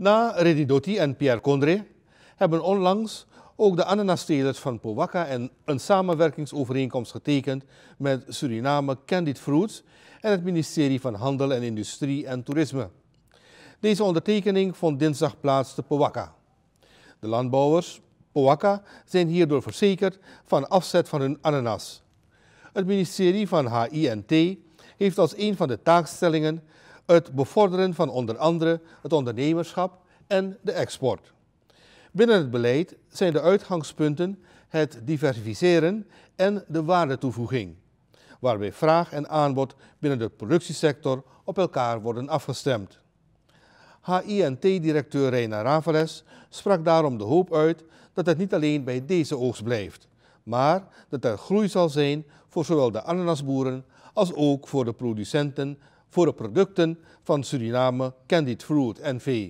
Na Redidotti en Pierre Condré hebben onlangs ook de ananastelers van Powakka en een samenwerkingsovereenkomst getekend met Suriname Candid Fruits en het ministerie van Handel en Industrie en Toerisme. Deze ondertekening vond dinsdag plaats te Powakka. De landbouwers Powakka zijn hierdoor verzekerd van afzet van hun ananas. Het ministerie van HINT heeft als een van de taakstellingen het bevorderen van onder andere het ondernemerschap en de export. Binnen het beleid zijn de uitgangspunten het diversificeren en de waardetoevoeging, waarbij vraag en aanbod binnen de productiesector op elkaar worden afgestemd. HINT-directeur Reina Ravales sprak daarom de hoop uit dat het niet alleen bij deze oogst blijft, maar dat er groei zal zijn voor zowel de ananasboeren als ook voor de producenten voor de producten van Suriname Candied Fruit NV.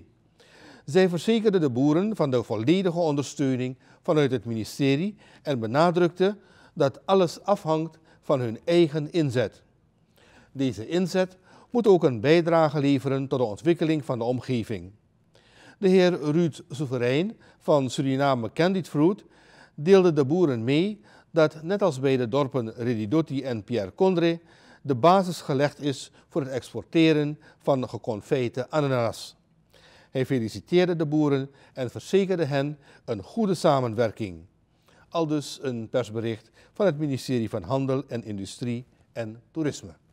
Zij verzekerde de boeren van de volledige ondersteuning vanuit het ministerie en benadrukte dat alles afhangt van hun eigen inzet. Deze inzet moet ook een bijdrage leveren tot de ontwikkeling van de omgeving. De heer Ruud Souverein van Suriname Candied Fruit deelde de boeren mee dat, net als bij de dorpen Redidotti en Pierre Condré, de basis gelegd is voor het exporteren van de geconfete ananas. Hij feliciteerde de boeren en verzekerde hen een goede samenwerking. Aldus een persbericht van het ministerie van Handel en Industrie en Toerisme.